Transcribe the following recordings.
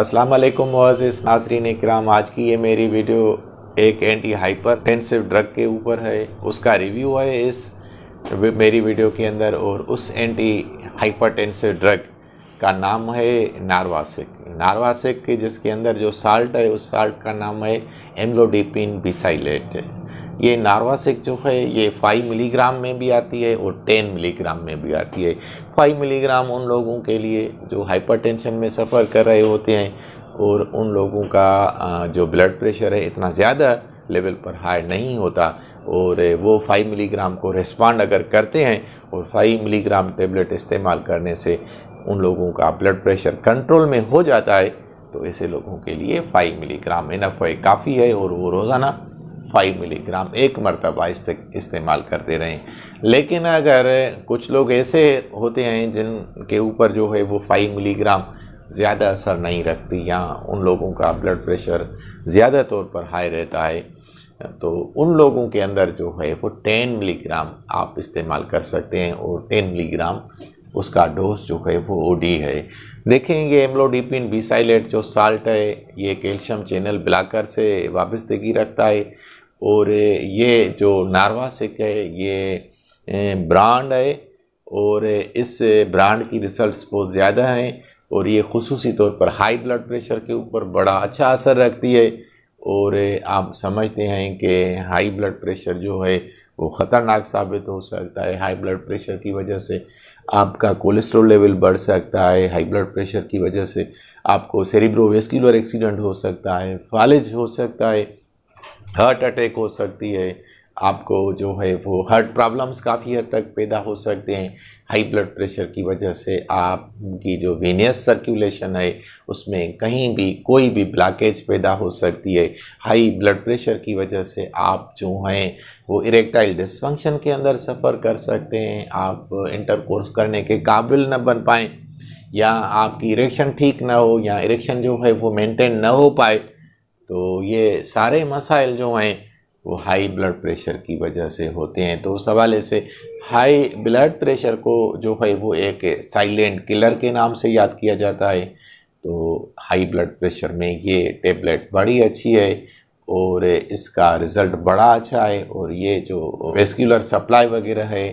Aslam Moz नाजरीन इक्राम आज की ये मेरी वीडियो एक एंटी हाइपर टेंसिव ड्रग के ऊपर है उसका रिव्यू है इस मेरी वीडियो के अंदर और उस एंटी हाइपर टेंसिव ड्रग का नाम है नारवासिक नारवा सेक जिसके अंदर जो साल्ट है उस साल्ट का नाम है एम्लोडिपिन बिसाइलेट ये नारवा सेक जो है ये 5 मिलीग्राम में भी आती है और 10 मिलीग्राम में भी आती है 5 मिलीग्राम उन लोगों के लिए जो हाइपरटेंशन में सफ़र कर रहे होते हैं और उन लोगों का जो ब्लड प्रेशर है इतना ज़्यादा लेवल पर हाई नहीं होता और वो 5 मिलीग्राम को रिस्पॉन्ड अगर करते हैं और 5 मिलीग्राम टेबलेट इस्तेमाल करने से उन लोगों का ब्लड प्रेशर कंट्रोल में हो जाता है तो ऐसे लोगों के लिए 5 मिलीग्राम इनफ है काफ़ी है और वो रोज़ाना 5 मिलीग्राम एक मरतबा इस्तेमाल करते रहें लेकिन अगर कुछ लोग ऐसे होते हैं जिनके ऊपर जो है वो फाइव मिलीग्राम ज़्यादा असर नहीं रखती यहाँ उन लोगों का ब्लड प्रेशर ज़्यादा तौर पर हाई रहता है तो उन लोगों के अंदर जो है वो 10 मिलीग्राम आप इस्तेमाल कर सकते हैं और 10 मिलीग्राम उसका डोज जो है वो ओडी है देखें ये बीसाइलेट जो साल्ट है ये कैल्शियम चैनल ब्लाकर से वाबस्तगी रखता है और ये जो नारवासिक है ये ब्रांड है और इस ब्रांड की रिजल्ट बहुत ज़्यादा हैं और ये खसूसी तौर पर हाई ब्लड प्रेशर के ऊपर बड़ा अच्छा असर रखती है और आप समझते हैं कि हाई ब्लड प्रेशर जो है वो ख़तरनाक साबित हो सकता है हाई ब्लड प्रेशर की वजह से आपका कोलेस्ट्रॉल लेवल बढ़ सकता है हाई ब्लड प्रेशर की वजह से आपको सेरिब्रोवेस्कुलर एक्सीडेंट हो सकता है फालिज हो सकता है हार्ट अटैक हो सकती है आपको जो है वो हार्ट प्रॉब्लम्स काफ़ी हद तक पैदा हो सकते हैं हाई ब्लड प्रेशर की वजह से आपकी जो वेनियस सर्कुलेशन है उसमें कहीं भी कोई भी ब्लॉकेज पैदा हो सकती है हाई ब्लड प्रेशर की वजह से आप जो हैं वो इरेक्टाइल डिसफंक्शन के अंदर सफ़र कर सकते हैं आप इंटरकोर्स करने के काबिल न बन पाएँ या आपकी इरेक्शन ठीक ना हो या इरेक्शन जो है वो मेनटेन ना हो पाए तो ये सारे मसाइल जो हैं वो हाई ब्लड प्रेशर की वजह से होते हैं तो उस हवाले से हाई ब्लड प्रेशर को जो है वो एक साइलेंट किलर के नाम से याद किया जाता है तो हाई ब्लड प्रेशर में ये टेबलेट बड़ी अच्छी है और इसका रिज़ल्ट बड़ा अच्छा है और ये जो वेस्कुलर सप्लाई वगैरह है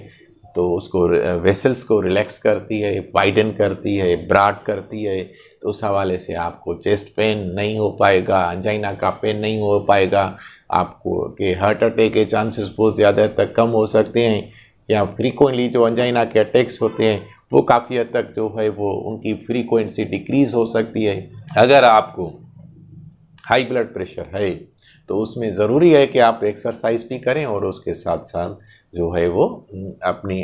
तो उसको वेसल्स को रिलैक्स करती है वाइडन करती है ब्राड करती है तो उस हवाले से आपको चेस्ट पेन नहीं हो पाएगा अंजाइना का पेन नहीं हो पाएगा आपको के हार्ट अटैक के चांसेस बहुत ज़्यादा तक कम हो सकते हैं या फ्रीक्वेंटली जो अंजाइना के अटैक्स होते हैं वो काफ़ी हद तक जो है वो उनकी फ्रीक्वेंसी डिक्रीज़ हो सकती है अगर आपको हाई ब्लड प्रेशर है तो उसमें ज़रूरी है कि आप एक्सरसाइज भी करें और उसके साथ साथ जो है वो अपनी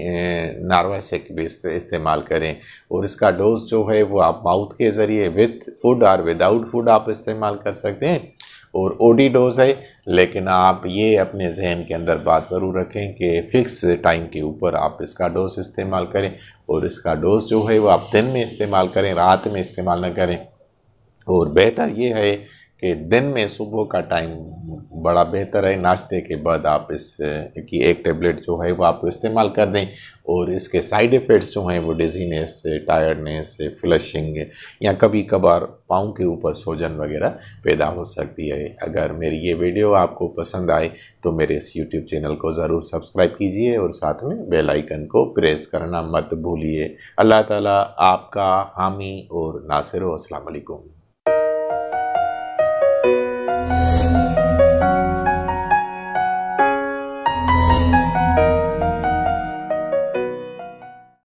नार्वासेक भी इस्तेमाल करें और इसका डोज जो है वो आप माउथ के ज़रिए विथ फूड और विदाउट फूड आप इस्तेमाल कर सकते हैं और ओडी डोज है लेकिन आप ये अपने जहन के अंदर बात ज़रूर रखें कि फ़िक्स टाइम के ऊपर आप इसका डोज इस्तेमाल करें और इसका डोज जो है वो आप दिन में इस्तेमाल करें रात में इस्तेमाल ना करें और बेहतर ये है कि दिन में सुबह का टाइम बड़ा बेहतर है नाश्ते के बाद आप इस की एक टेबलेट जो है वो आप इस्तेमाल कर दें और इसके साइड इफ़ेक्ट्स जो हैं वो डिजीनेस टायर्डनेस फ्लशिंग या कभी कभार पाँव के ऊपर सोजन वगैरह पैदा हो सकती है अगर मेरी ये वीडियो आपको पसंद आए तो मेरे इस यूट्यूब चैनल को ज़रूर सब्सक्राइब कीजिए और साथ में बेलाइकन को प्रेस करना मत भूलिए अल्लाह ताली आपका हामी और नासिर असलकुम वालेकुम